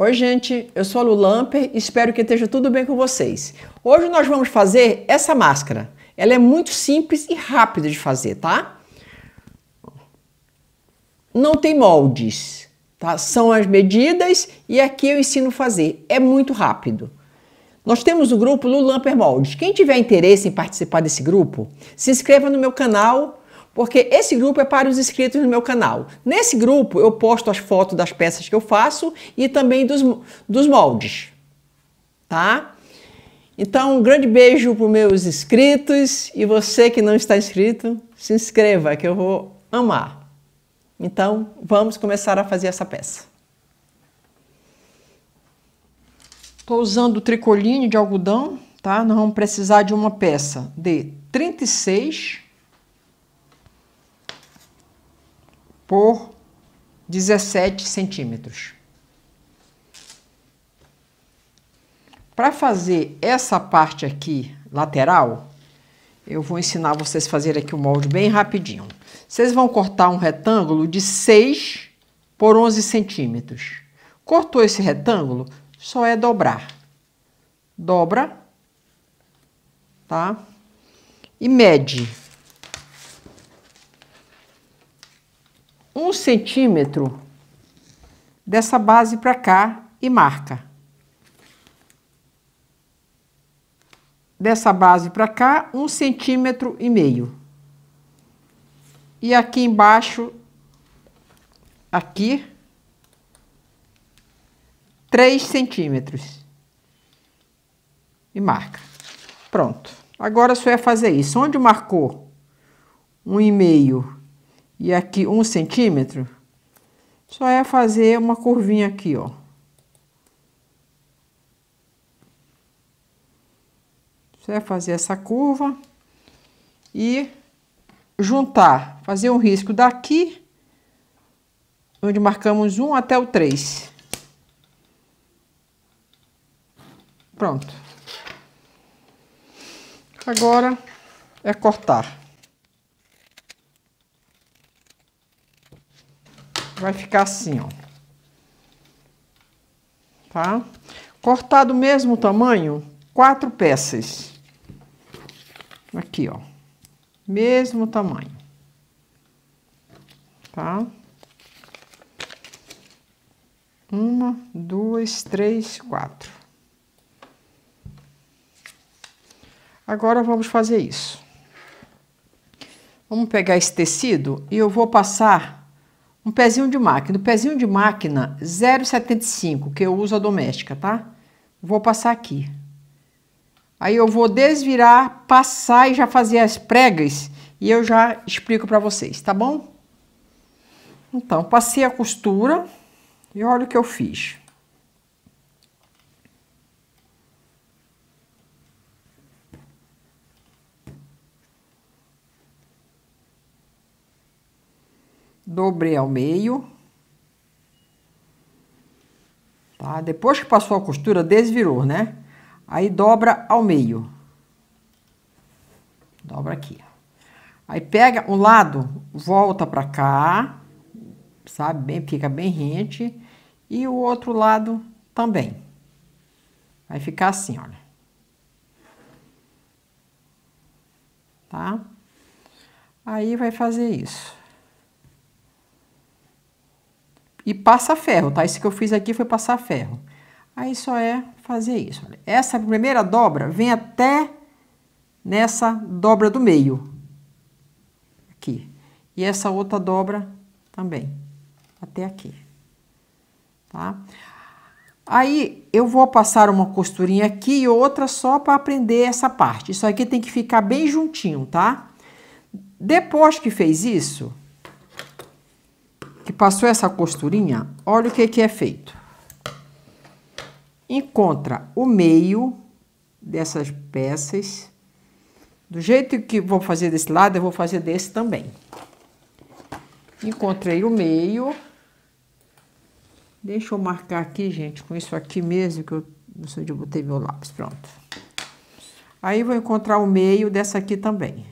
Oi, gente, eu sou a Lu Lamper e espero que esteja tudo bem com vocês. Hoje nós vamos fazer essa máscara. Ela é muito simples e rápida de fazer, tá? Não tem moldes, tá? São as medidas e aqui eu ensino a fazer. É muito rápido. Nós temos o grupo Lulamper Moldes. Quem tiver interesse em participar desse grupo, se inscreva no meu canal, porque esse grupo é para os inscritos no meu canal. Nesse grupo eu posto as fotos das peças que eu faço e também dos, dos moldes, tá? Então, um grande beijo para os meus inscritos e você que não está inscrito, se inscreva que eu vou amar. Então, vamos começar a fazer essa peça. Estou usando tricoline de algodão, tá? Nós vamos precisar de uma peça de 36 por 17 centímetros. Para fazer essa parte aqui lateral, eu vou ensinar vocês a fazer aqui o molde bem rapidinho. Vocês vão cortar um retângulo de 6 por 11 centímetros. Cortou esse retângulo, só é dobrar. Dobra, tá? E mede um centímetro dessa base para cá e marca. Dessa base para cá, um centímetro e meio. E aqui embaixo, aqui, três centímetros. E marca. Pronto. Agora só é fazer isso. Onde marcou um e meio e aqui um centímetro, só é fazer uma curvinha aqui, ó. Só é fazer essa curva e juntar, fazer um risco daqui, onde marcamos um até o três. Pronto. Agora é cortar. vai ficar assim, ó. Tá? Cortado o mesmo tamanho, quatro peças. Aqui, ó. Mesmo tamanho. Tá? Uma, duas, três, quatro. Agora vamos fazer isso. Vamos pegar esse tecido e eu vou passar um pezinho de máquina. O pezinho de máquina 0,75, que eu uso a doméstica, tá? Vou passar aqui. Aí eu vou desvirar, passar e já fazer as pregas e eu já explico para vocês, tá bom? Então, passei a costura e olha o que eu fiz. dobrei ao meio. Tá? Depois que passou a costura, desvirou, né? Aí dobra ao meio. Dobra aqui. Aí pega um lado, volta pra cá, sabe? Bem, fica bem rente. E o outro lado também. Vai ficar assim, olha. Tá? Aí vai fazer isso. E passa ferro, tá? Isso que eu fiz aqui foi passar ferro. Aí só é fazer isso. Essa primeira dobra vem até nessa dobra do meio. Aqui. E essa outra dobra também. Até aqui. Tá? Aí, eu vou passar uma costurinha aqui e outra só para aprender essa parte. Isso aqui tem que ficar bem juntinho, tá? Depois que fez isso, que passou essa costurinha, olha o que, que é feito. Encontra o meio dessas peças. Do jeito que vou fazer desse lado, eu vou fazer desse também. Encontrei o meio. Deixa eu marcar aqui, gente, com isso aqui mesmo, que eu não sei onde eu botei meu lápis, pronto. Aí, vou encontrar o meio dessa aqui também.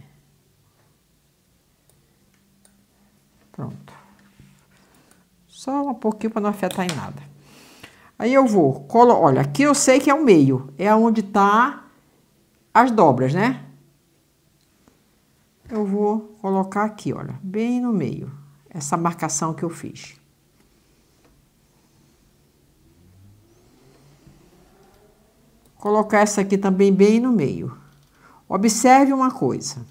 Só um pouquinho para não afetar em nada. Aí eu vou, colo, olha, aqui eu sei que é o meio, é onde tá as dobras, né? Eu vou colocar aqui, olha, bem no meio, essa marcação que eu fiz. Colocar essa aqui também bem no meio. Observe uma coisa.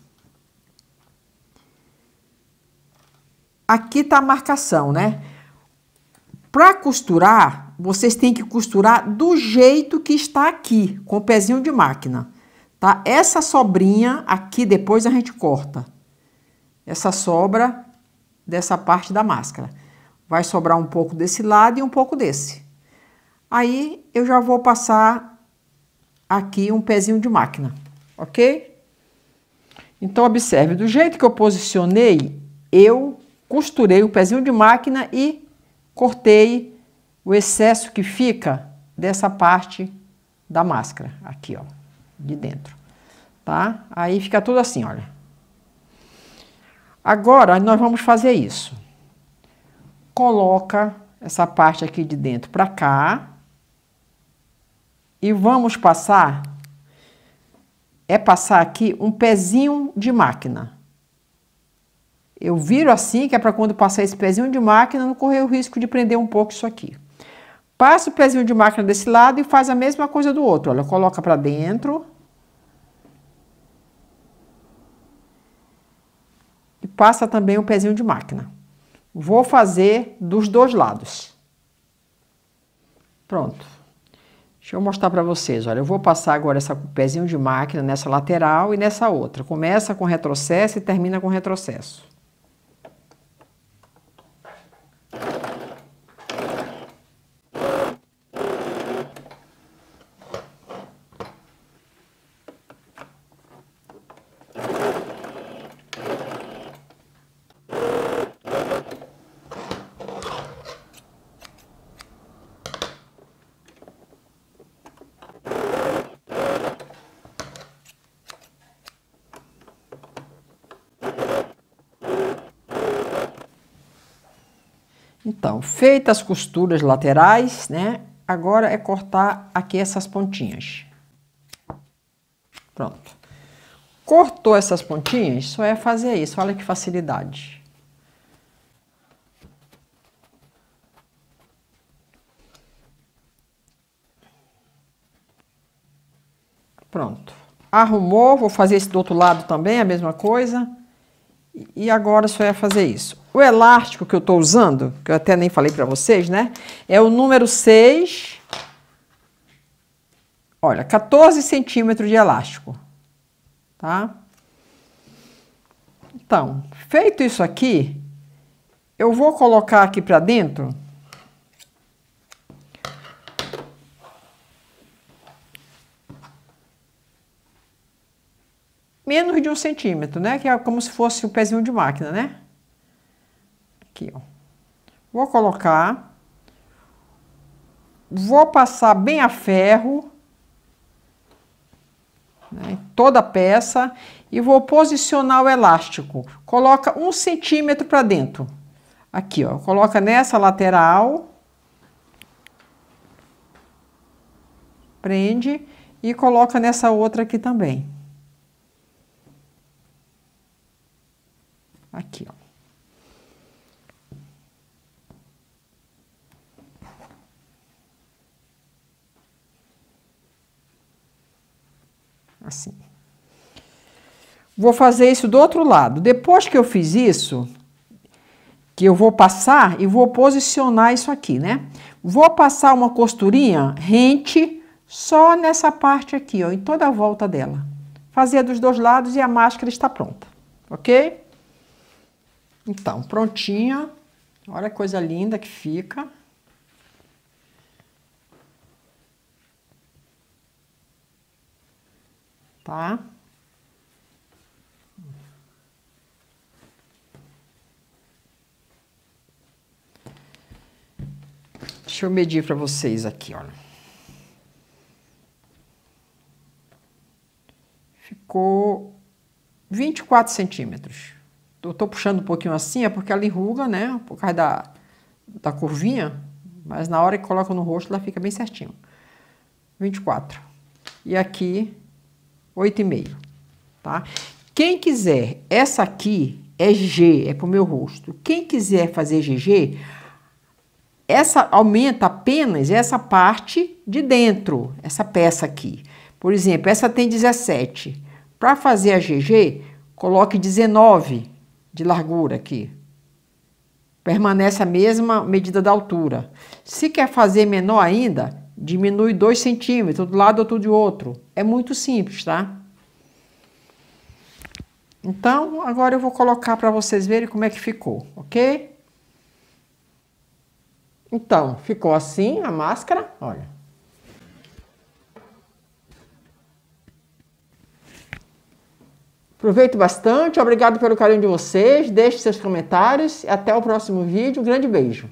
Aqui tá a marcação, né? Para costurar, vocês têm que costurar do jeito que está aqui, com o pezinho de máquina, tá? Essa sobrinha aqui depois a gente corta. Essa sobra dessa parte da máscara. Vai sobrar um pouco desse lado e um pouco desse. Aí eu já vou passar aqui um pezinho de máquina, ok? Então observe, do jeito que eu posicionei, eu costurei o pezinho de máquina e cortei o excesso que fica dessa parte da máscara, aqui, ó, de dentro, tá? Aí fica tudo assim, olha. Agora, nós vamos fazer isso. Coloca essa parte aqui de dentro para cá e vamos passar, é passar aqui um pezinho de máquina. Eu viro assim, que é para quando passar esse pezinho de máquina, não correr o risco de prender um pouco isso aqui. Passa o pezinho de máquina desse lado e faz a mesma coisa do outro. Olha, coloca para dentro. E passa também o pezinho de máquina. Vou fazer dos dois lados. Pronto. Deixa eu mostrar para vocês. Olha, eu vou passar agora essa pezinho de máquina nessa lateral e nessa outra. Começa com retrocesso e termina com retrocesso. Então, feitas as costuras laterais, né? Agora é cortar aqui essas pontinhas. Pronto. Cortou essas pontinhas, só é fazer isso. Olha que facilidade. Pronto. Arrumou, vou fazer esse do outro lado também, a mesma coisa. E agora só é fazer isso. O elástico que eu estou usando, que eu até nem falei para vocês, né? É o número 6. Olha, 14 centímetros de elástico, tá? Então, feito isso aqui, eu vou colocar aqui para dentro menos de um centímetro, né? Que é como se fosse o um pezinho de máquina, né? Aqui, ó. Vou colocar. Vou passar bem a ferro. Né, toda a peça. E vou posicionar o elástico. Coloca um centímetro para dentro. Aqui, ó. Coloca nessa lateral. Prende. E coloca nessa outra aqui também. Aqui, ó. Assim. Vou fazer isso do outro lado. Depois que eu fiz isso, que eu vou passar e vou posicionar isso aqui, né? Vou passar uma costurinha rente só nessa parte aqui, ó, em toda a volta dela. Fazer dos dois lados e a máscara está pronta, ok? Então, prontinha. Olha a coisa linda que fica. tá? Deixa eu medir para vocês aqui, olha. Ficou 24 centímetros. Eu tô puxando um pouquinho assim, é porque ela enruga, né? Por causa da, da curvinha. Mas na hora que coloca no rosto, ela fica bem certinho. 24. E aqui, 8,5, tá? Quem quiser, essa aqui é G, é pro meu rosto. Quem quiser fazer GG, essa aumenta apenas essa parte de dentro, essa peça aqui. Por exemplo, essa tem 17. Para fazer a GG, coloque 19 de largura aqui. Permanece a mesma medida da altura. Se quer fazer menor ainda, diminui 2 centímetros, do lado outro de outro. É muito simples, tá? Então, agora eu vou colocar para vocês verem como é que ficou, ok? Então, ficou assim a máscara, olha. Aproveito bastante, obrigado pelo carinho de vocês, deixe seus comentários e até o próximo vídeo. Um grande beijo!